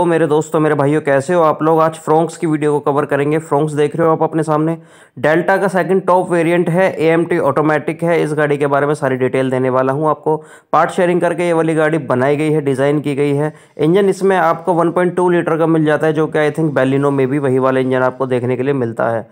तो मेरे दोस्तों मेरे भाइयों कैसे हो आप लोग आज फ्रोंक्स की वीडियो को कवर करेंगे फ्रोंक्स देख रहे हो आप अपने सामने डेल्टा का सेकंड टॉप वेरिएंट है एएमटी ऑटोमेटिक है इस गाड़ी के बारे में सारी डिटेल देने वाला हूं आपको पार्ट शेयरिंग करके ये वाली गाड़ी बनाई गई है डिज़ाइन की गई है इंजन इसमें आपको वन लीटर का मिल जाता है जो कि आई थिंक बेलिनो में भी वही वाला इंजन आपको देखने के लिए मिलता है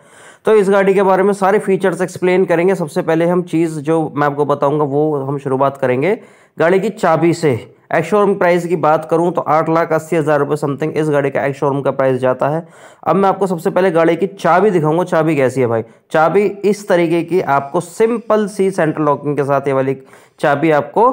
तो इस गाड़ी के बारे में सारे फीचर्स एक्सप्लेन करेंगे सबसे पहले हम चीज़ जो मैं आपको बताऊँगा वो हम शुरुआत करेंगे गाड़ी की चाबी से एक्स शोरूम प्राइस की बात करूं तो आठ लाख अस्सी हज़ार रुपये समथिंग इस गाड़ी का एक्स शोरूम का प्राइस जाता है अब मैं आपको सबसे पहले गाड़ी की चाबी दिखाऊंगा चाबी कैसी है भाई चाबी इस तरीके की आपको सिंपल सी सेंट्रल लॉकिंग के साथ ये वाली चाबी आपको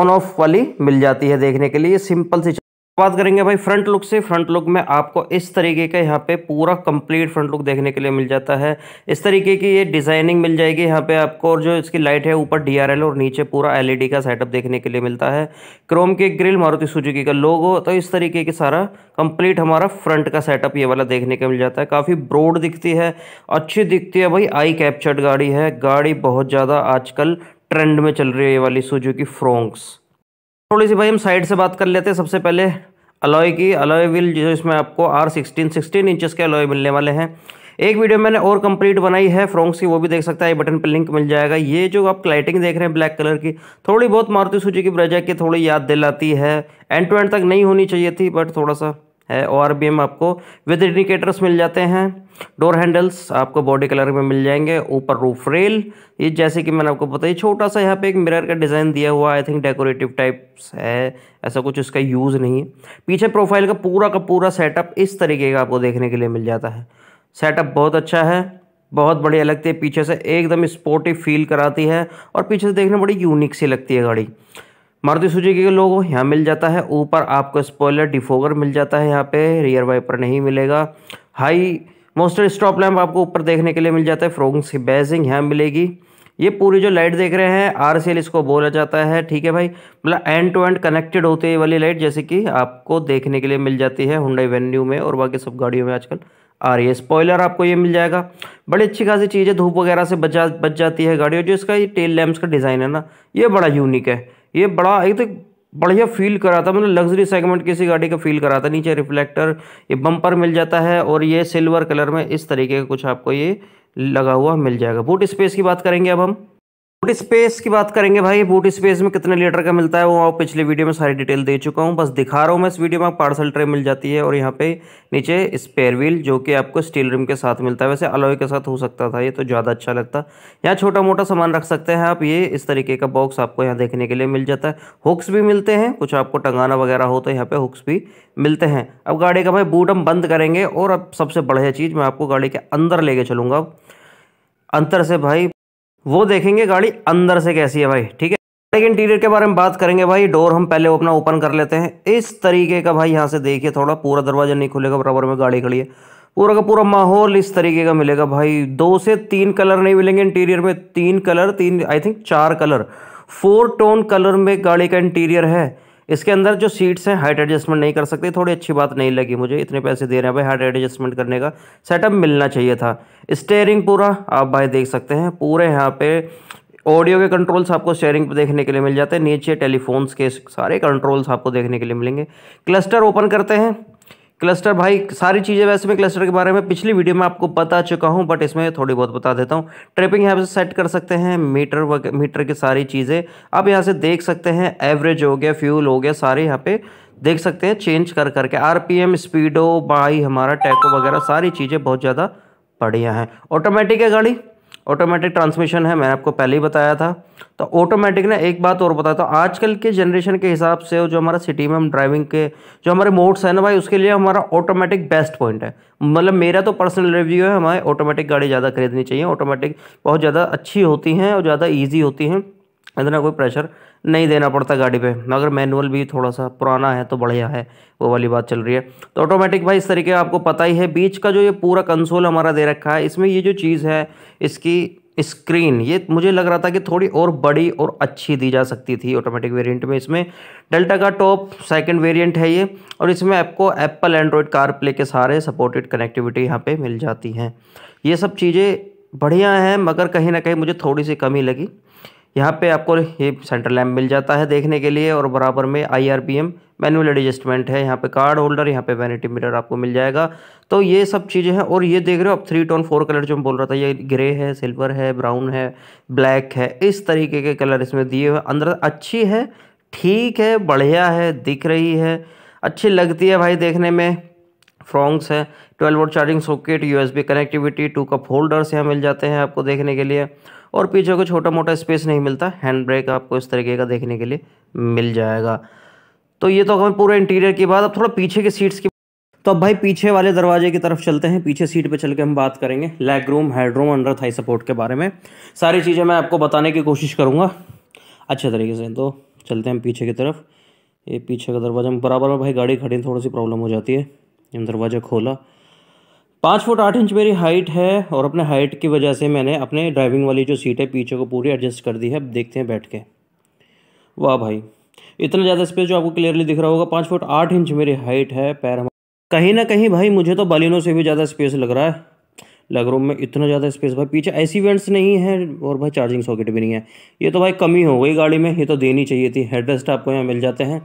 ऑन ऑफ वाली मिल जाती है देखने के लिए सिंपल सी बात करेंगे भाई फ्रंट लुक से फ्रंट लुक में आपको इस तरीके का यहाँ पे पूरा कंप्लीट फ्रंट लुक देखने के लिए मिल जाता है इस तरीके की ये डिजाइनिंग मिल जाएगी यहाँ पे आपको और जो इसकी लाइट है ऊपर डीआरएल और नीचे पूरा एलईडी e का सेटअप देखने के लिए मिलता है क्रोम के ग्रिल मारुति सुजुकी का लोगो तो इस तरीके के सारा कंप्लीट हमारा फ्रंट का सेटअप ये वाला देखने के मिल जाता है काफ़ी ब्रोड दिखती है अच्छी दिखती है भाई आई कैप्चर्ड गाड़ी है गाड़ी बहुत ज़्यादा आजकल ट्रेंड में चल रही है ये वाली सुजुकी फ्रोंक्स थोड़ी सी भाई हम साइड से बात कर लेते हैं सबसे पहले अलॉय की अलॉय व्हील जो इसमें आपको आर सिक्सटीन सिक्सटीन इंचज़ के अलॉय मिलने वाले हैं एक वीडियो मैंने और कंप्लीट बनाई है फ्रॉक्स की वो भी देख सकता है बटन पर लिंक मिल जाएगा ये जो आप लाइटिंग देख रहे हैं ब्लैक कलर की थोड़ी बहुत मारुति की ब्रजा की थोड़ी याद दिलाती है एंड टू एंड तक नहीं होनी चाहिए थी बट थोड़ा सा है और भी हम आपको विद इंडिकेटर्स मिल जाते हैं डोर हैंडल्स आपको बॉडी कलर में मिल जाएंगे ऊपर रूफ रेल ये जैसे कि मैंने आपको बताया छोटा सा यहाँ पे एक मिरर का डिज़ाइन दिया हुआ आई थिंक डेकोरेटिव टाइप्स है ऐसा कुछ इसका यूज़ नहीं है पीछे प्रोफाइल का पूरा का पूरा सेटअप इस तरीके का आपको देखने के लिए मिल जाता है सेटअप बहुत अच्छा है बहुत बढ़िया लगती है पीछे से एकदम स्पोर्टिव फील कराती है और पीछे से देखने बड़ी यूनिक सी लगती है गाड़ी मारुति सुजुकी के लोगों यहाँ मिल जाता है ऊपर आपको स्पॉयलर डिफोगर मिल जाता है यहाँ पे रियर वाइपर नहीं मिलेगा हाई मोस्टर स्टॉप लैम्प आपको ऊपर देखने के लिए मिल जाता है फ्रोंग सी बैजिंग यहाँ मिलेगी ये पूरी जो लाइट देख रहे हैं आर इसको बोला जाता है ठीक है भाई मतलब एंड टू एंड कनेक्टेड होती है वाली लाइट जैसे कि आपको देखने के लिए मिल जाती है हुंडई वेन्यू में और बाकी सब गाड़ियों में आजकल आ रही है स्पॉयलर आपको ये मिल जाएगा बड़ी अच्छी खासी चीज़ है धूप वगैरह से बचा बच जाती है गाड़ियों जो इसका ये टेल लैम्प का डिज़ाइन है ना ये बड़ा यूनिक है ये बड़ा तो एक तो बढ़िया फील करा था मतलब लग्जरी सेगमेंट किसी गाड़ी का फील करा था नीचे रिफ्लेक्टर ये बम्पर मिल जाता है और ये सिल्वर कलर में इस तरीके का कुछ आपको ये लगा हुआ मिल जाएगा बूट स्पेस की बात करेंगे अब हम बूट स्पेस की बात करेंगे भाई बूट स्पेस में कितने लीटर का मिलता है वो आप पिछले वीडियो में सारी डिटेल दे चुका हूँ बस दिखा रहा हूँ मैं इस वीडियो में पार्सल ट्रे मिल जाती है और यहाँ पे नीचे स्पेयर व्हील जो कि आपको स्टील रिम के साथ मिलता है वैसे अलॉय के साथ हो सकता था ये तो ज़्यादा अच्छा लगता यहाँ छोटा मोटा सामान रख सकते हैं आप ये इस तरीके का बॉक्स आपको यहाँ देखने के लिए मिल जाता है हुक्स भी मिलते हैं कुछ आपको टंगाना वगैरह हो तो यहाँ पर हुक्स भी मिलते हैं अब गाड़ी का भाई बूट हम बंद करेंगे और अब सबसे बढ़िया चीज़ मैं आपको गाड़ी के अंदर लेके चलूँगा अंतर से भाई वो देखेंगे गाड़ी अंदर से कैसी है भाई ठीक है गाड़ी के इंटीरियर के बारे में बात करेंगे भाई डोर हम पहले अपना ओपन कर लेते हैं इस तरीके का भाई यहाँ से देखिए थोड़ा पूरा दरवाज़ा नहीं खुलेगा बराबर में गाड़ी खड़ी है पूरा का पूरा माहौल इस तरीके का मिलेगा भाई दो से तीन कलर नहीं मिलेंगे इंटीरियर में तीन कलर तीन आई थिंक चार कलर फोर टोन कलर में गाड़ी का इंटीरियर है इसके अंदर जो सीट्स हैं हाइट एडजस्टमेंट नहीं कर सकते थोड़ी अच्छी बात नहीं लगी मुझे इतने पैसे दे रहे हैं भाई हाइट एडजस्टमेंट करने का सेटअप मिलना चाहिए था स्टेयरिंग पूरा आप भाई देख सकते हैं पूरे यहाँ पे ऑडियो के कंट्रोल्स आपको शेयरिंग पर देखने के लिए मिल जाते हैं नीचे टेलीफोन्स के सारे कंट्रोल्स आपको देखने के लिए मिलेंगे क्लस्टर ओपन करते हैं क्लस्टर भाई सारी चीज़ें वैसे मैं क्लस्टर के बारे में पिछली वीडियो में आपको बता चुका हूँ बट इसमें थोड़ी बहुत बता देता हूँ ट्रिपिंग यहाँ से सेट कर सकते हैं मीटर मीटर की सारी चीज़ें आप यहाँ से देख सकते हैं एवरेज हो गया फ्यूल हो गया सारे यहाँ पे देख सकते हैं चेंज कर करके आर पी एम स्पीडो बाई हमारा टैको वगैरह सारी चीज़ें बहुत ज़्यादा बढ़िया हैं ऑटोमेटिक है गाड़ी ऑटोमेटिक ट्रांसमिशन है मैंने आपको पहले ही बताया था तो ऑटोमेटिक ना एक बात और बताया था आजकल के जनरेशन के हिसाब से जो हमारा सिटी में हम ड्राइविंग के जो हमारे मोड्स हैं ना भाई उसके लिए हमारा ऑटोमेटिक बेस्ट पॉइंट है मतलब मेरा तो पर्सनल रिव्यू है हमारे ऑटोमेटिक गाड़ी ज़्यादा खरीदनी चाहिए ऑटोमेटिक बहुत ज़्यादा अच्छी होती हैं और ज़्यादा ईजी होती हैं इतना कोई प्रेशर नहीं देना पड़ता गाड़ी पे अगर मैनुअल भी थोड़ा सा पुराना है तो बढ़िया है वो वाली बात चल रही है तो ऑटोमेटिक भाई इस तरीके आपको पता ही है बीच का जो ये पूरा कंसोल हमारा दे रखा है इसमें ये जो चीज़ है इसकी स्क्रीन ये मुझे लग रहा था कि थोड़ी और बड़ी और अच्छी दी जा सकती थी ऑटोमेटिक वेरिएंट में इसमें डेल्टा का टॉप सेकंड वेरिएंट है ये और इसमें आपको एप्पल एंड्रॉयड कार प्ले के सारे सपोर्टेड कनेक्टिविटी यहाँ पे मिल जाती हैं ये सब चीज़ें बढ़िया हैं मगर कहीं ना कहीं मुझे थोड़ी सी कमी लगी यहाँ पे आपको ये सेंटर लैम्प मिल जाता है देखने के लिए और बराबर में I R P M manual adjustment है यहाँ पे कार्ड होल्डर यहाँ पे वैनिटी मिरर आपको मिल जाएगा तो ये सब चीज़ें हैं और ये देख रहे हो आप थ्री टोन फोर कलर जो मैं बोल रहा था ये ग्रे है सिल्वर है ब्राउन है ब्लैक है इस तरीके के कलर इसमें दिए हुए अंदर अच्छी है ठीक है बढ़िया है दिख रही है अच्छी लगती है भाई देखने में फ्रॉन्ग्स है twelve volt charging socket USB connectivity two cup holders यहाँ मिल जाते हैं आपको देखने के लिए और पीछे को छोटा मोटा स्पेस नहीं मिलता हैंड ब्रेक आपको इस तरीके का देखने के लिए मिल जाएगा तो ये तो हमें पूरे इंटीरियर की बात अब थोड़ा पीछे की सीट्स की तो अब भाई पीछे वाले दरवाजे की तरफ चलते हैं पीछे सीट पे चल के हम बात करेंगे leg room head room under thigh support के बारे में सारी चीज़ें मैं आपको बताने की कोशिश करूँगा अच्छे तरीके से तो चलते हैं पीछे की तरफ ये पीछे का दरवाज़ा बराबर में भाई गाड़ी खड़ी थोड़ी सी प्रॉब्लम हो जाती है दरवाज़ा खोला पाँच फुट आठ इंच मेरी हाइट है और अपने हाइट की वजह से मैंने अपने ड्राइविंग वाली जो सीट है पीछे को पूरी एडजस्ट कर दी है अब देखते हैं बैठ के वाह भाई इतना ज़्यादा स्पेस जो आपको क्लियरली दिख रहा होगा पाँच फुट आठ इंच मेरी हाइट है पैर कहीं ना कहीं भाई मुझे तो बालिनों से भी ज़्यादा स्पेस लग रहा है लग रूम में इतना ज़्यादा स्पेस भाई पीछे ऐसी वेंट्स नहीं है और भाई चार्जिंग सॉकेट भी नहीं है ये तो भाई कमी हो गई गाड़ी में ये तो देनी चाहिए थी हेडरेस्ट आपको यहाँ मिल जाते हैं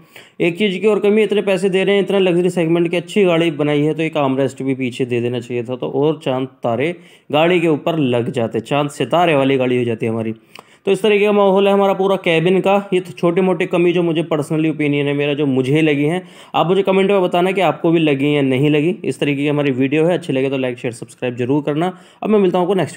एक चीज़ की और कमी इतने पैसे दे रहे हैं इतना लग्जरी सेगमेंट की अच्छी गाड़ी बनाई है तो एक आमरेस्ट भी पीछे दे देना चाहिए था तो और चांद तारे गाड़ी के ऊपर लग जाते चांद सितारे वाली गाड़ी हो जाती है हमारी तो इस तरीके का माहौल है हमारा पूरा कैबिन का ये तो छोटे मोटे कमी जो मुझे पर्सनली ओपिनियन है मेरा जो मुझे लगी है आप मुझे कमेंट में बताना कि आपको भी लगी या नहीं लगी इस तरीके की हमारी वीडियो है अच्छी लगे तो लाइक शेयर सब्सक्राइब जरूर करना अब मैं मिलता हूँ आपको नेक्स्ट